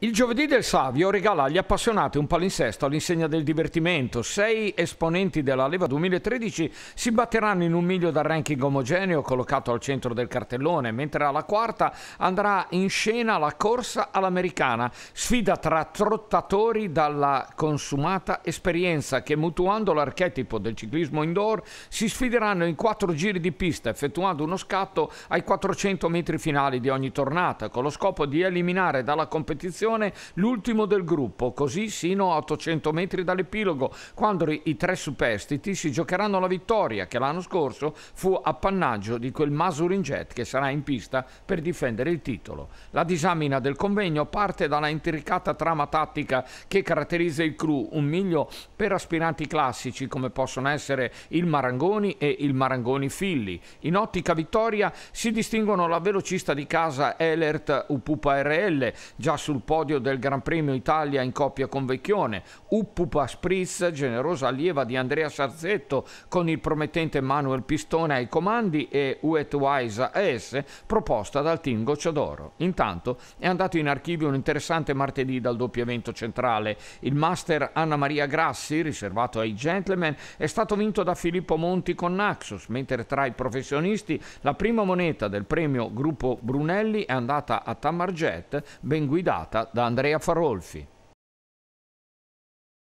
Il giovedì del Savio regala agli appassionati un palinsesto all'insegna del divertimento. Sei esponenti della Leva 2013 si batteranno in un miglio dal ranking omogeneo collocato al centro del cartellone, mentre alla quarta andrà in scena la corsa all'americana, sfida tra trottatori dalla consumata esperienza che mutuando l'archetipo del ciclismo indoor si sfideranno in quattro giri di pista effettuando uno scatto ai 400 metri finali di ogni tornata con lo scopo di eliminare dalla competizione posizione l'ultimo del gruppo, così sino a 800 metri dall'epilogo, quando i tre superstiti si giocheranno la vittoria che l'anno scorso fu appannaggio di quel Masurin Jet che sarà in pista per difendere il titolo. La disamina del convegno parte dalla intricata trama tattica che caratterizza il crew, un miglio per aspiranti classici come possono essere il Marangoni e il Marangoni Filli. In ottica vittoria si distinguono la velocista di casa Elert Upupa RL, già sul posto podio del Gran Premio Italia in coppia con Vecchione, Uppupa Spritz, generosa allieva di Andrea Sarzetto, con il promettente Manuel Pistone ai comandi e Uet Wise AS, proposta dal team Gocciadoro. Intanto è andato in archivio un interessante martedì dal doppio evento centrale. Il master Anna Maria Grassi, riservato ai gentlemen, è stato vinto da Filippo Monti con Naxos, mentre tra i professionisti la prima moneta del premio Gruppo Brunelli è andata a Tamarget, ben guidata da Andrea Farolfi.